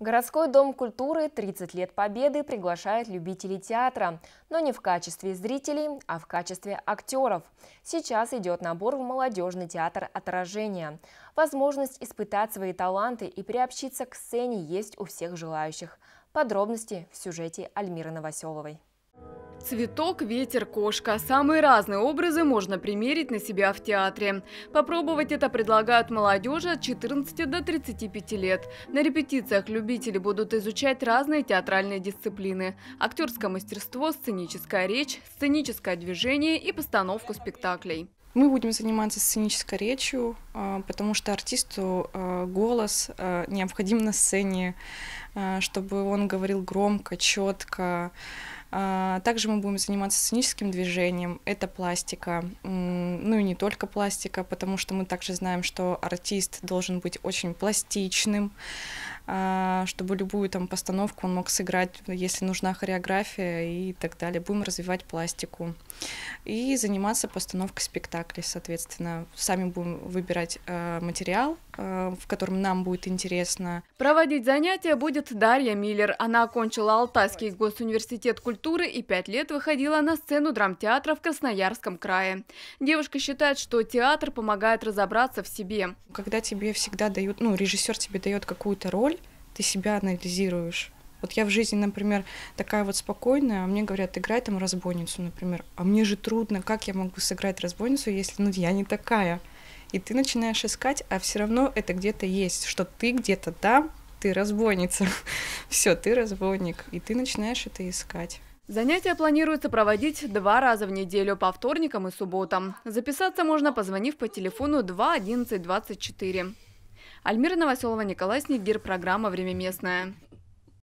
Городской дом культуры «30 лет Победы» приглашает любителей театра, но не в качестве зрителей, а в качестве актеров. Сейчас идет набор в молодежный театр отражения. Возможность испытать свои таланты и приобщиться к сцене есть у всех желающих. Подробности в сюжете Альмиры Новоселовой. Цветок, ветер, кошка. Самые разные образы можно примерить на себя в театре. Попробовать это предлагают молодежи от 14 до 35 лет. На репетициях любители будут изучать разные театральные дисциплины. Актерское мастерство, сценическая речь, сценическое движение и постановку спектаклей. Мы будем заниматься сценической речью, а, потому что артисту а, голос а, необходим на сцене, чтобы он говорил громко, четко, а, также мы будем заниматься сценическим движением, это пластика, ну и не только пластика, потому что мы также знаем, что артист должен быть очень пластичным, а, чтобы любую там постановку он мог сыграть, если нужна хореография и так далее. Будем развивать пластику и заниматься постановкой спектаклей, соответственно. Сами будем выбирать э, материал, Э, в котором нам будет интересно. Проводить занятия будет Дарья Миллер. Она окончила Алтайский госуниверситет культуры и пять лет выходила на сцену драмтеатра в Красноярском крае. Девушка считает, что театр помогает разобраться в себе. Когда тебе всегда дают, ну, режиссер тебе дает какую-то роль, ты себя анализируешь. Вот я в жизни, например, такая вот спокойная, а мне говорят, играй там разбойницу, например. А мне же трудно, как я могу сыграть разбойницу, если ну, я не такая и ты начинаешь искать, а все равно это где-то есть, что ты где-то там, ты разбойница. все, ты разбойник, и ты начинаешь это искать. Занятия планируется проводить два раза в неделю по вторникам и субботам. Записаться можно, позвонив по телефону 2 11 24. Альмира Новоселова, Николай Снегир, программа «Время местное».